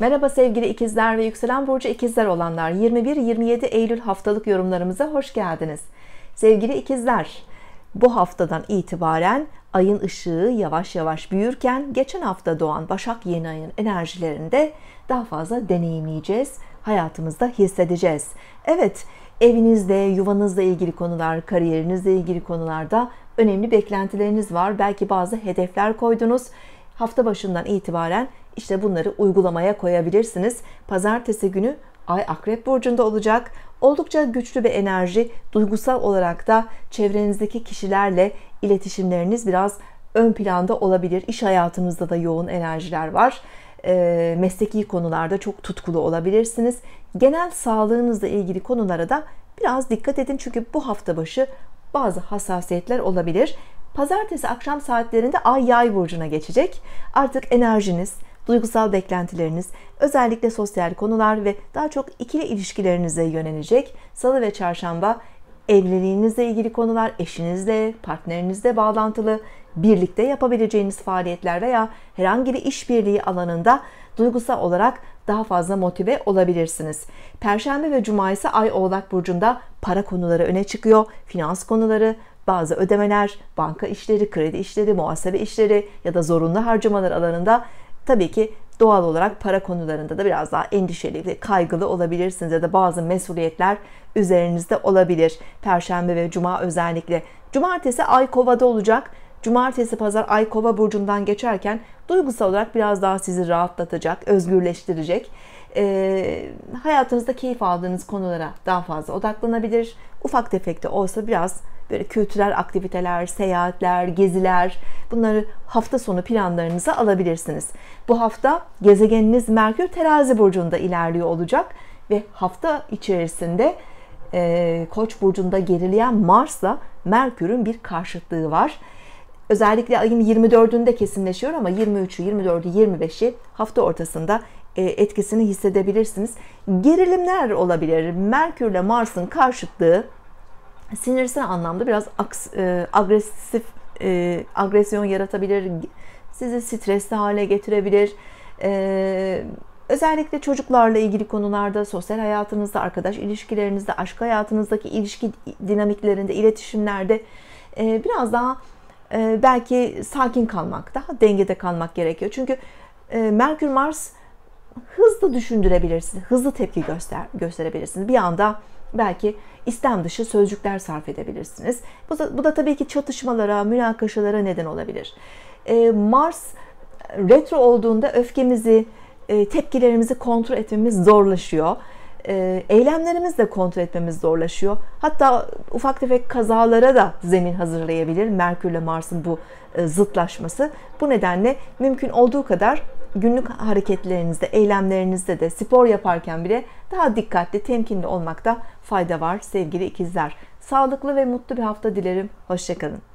Merhaba sevgili ikizler ve yükselen burcu ikizler olanlar 21-27 Eylül haftalık yorumlarımıza hoş geldiniz. Sevgili ikizler bu haftadan itibaren ayın ışığı yavaş yavaş büyürken geçen hafta doğan Başak yeni ayın enerjilerini de daha fazla deneyimleyeceğiz, hayatımızda hissedeceğiz. Evet, evinizde, yuvanızla ilgili konular, kariyerinizle ilgili konularda önemli beklentileriniz var. Belki bazı hedefler koydunuz hafta başından itibaren işte bunları uygulamaya koyabilirsiniz. Pazartesi günü Ay Akrep burcunda olacak. Oldukça güçlü bir enerji, duygusal olarak da çevrenizdeki kişilerle iletişimleriniz biraz ön planda olabilir. İş hayatınızda da yoğun enerjiler var. E, mesleki konularda çok tutkulu olabilirsiniz. Genel sağlığınızla ilgili konulara da biraz dikkat edin çünkü bu hafta başı bazı hassasiyetler olabilir. Pazartesi akşam saatlerinde Ay Yay burcuna geçecek. Artık enerjiniz, duygusal beklentileriniz, özellikle sosyal konular ve daha çok ikili ilişkilerinize yönelecek. Salı ve çarşamba evliliğinizle ilgili konular, eşinizle, partnerinizle bağlantılı, birlikte yapabileceğiniz faaliyetler veya herhangi bir işbirliği alanında duygusal olarak daha fazla motive olabilirsiniz. Perşembe ve cuma ise Ay Oğlak burcunda para konuları öne çıkıyor. Finans konuları, bazı ödemeler, banka işleri, kredi işleri, muhasebe işleri ya da zorunlu harcamalar alanında tabii ki doğal olarak para konularında da biraz daha endişeli ve kaygılı olabilirsiniz ya da bazı mesuliyetler üzerinizde olabilir. Perşembe ve cuma özellikle. Cumartesi ay kovada olacak. Cumartesi pazar ay kova burcundan geçerken duygusal olarak biraz daha sizi rahatlatacak, özgürleştirecek e, hayatınızda keyif aldığınız konulara daha fazla odaklanabilir. Ufak tefek de olsa biraz böyle kültürel aktiviteler, seyahatler, geziler bunları hafta sonu planlarınıza alabilirsiniz. Bu hafta gezegeniniz Merkür terazi burcunda ilerliyor olacak ve hafta içerisinde e, Koç burcunda gerileyen Mars'la Merkür'ün bir karşıtlığı var özellikle ayın 24'ünde kesinleşiyor ama 23'ü, 24'ü, 25'i hafta ortasında e, etkisini hissedebilirsiniz. Gerilimler olabilir. Merkürle Mars'ın karşıtlığı sinirsel anlamda biraz e, agresif e, agresyon yaratabilir. Sizi stresli hale getirebilir. Özellikle çocuklarla ilgili konularda, sosyal hayatınızda, arkadaş ilişkilerinizde, aşk hayatınızdaki ilişki dinamiklerinde, iletişimlerde biraz daha ee, belki sakin kalmak, daha dengede kalmak gerekiyor. Çünkü e, Merkür Mars hızlı düşündürebilirsiniz, hızlı tepki göster gösterebilirsiniz. Bir anda belki istem dışı sözcükler sarf edebilirsiniz. Bu da, bu da tabii ki çatışmalara, münakaşalara neden olabilir. Ee, Mars e, retro olduğunda öfkemizi, e, tepkilerimizi kontrol etmemiz zorlaşıyor. E, eylemlerimizi de kontrol etmemiz zorlaşıyor. Hatta ufak tefek kazalara da zemin hazırlayabilir Merkürle Mars'ın bu e, zıtlaşması. Bu nedenle mümkün olduğu kadar günlük hareketlerinizde, eylemlerinizde de spor yaparken bile daha dikkatli, temkinli olmakta fayda var sevgili ikizler. Sağlıklı ve mutlu bir hafta dilerim. Hoşçakalın.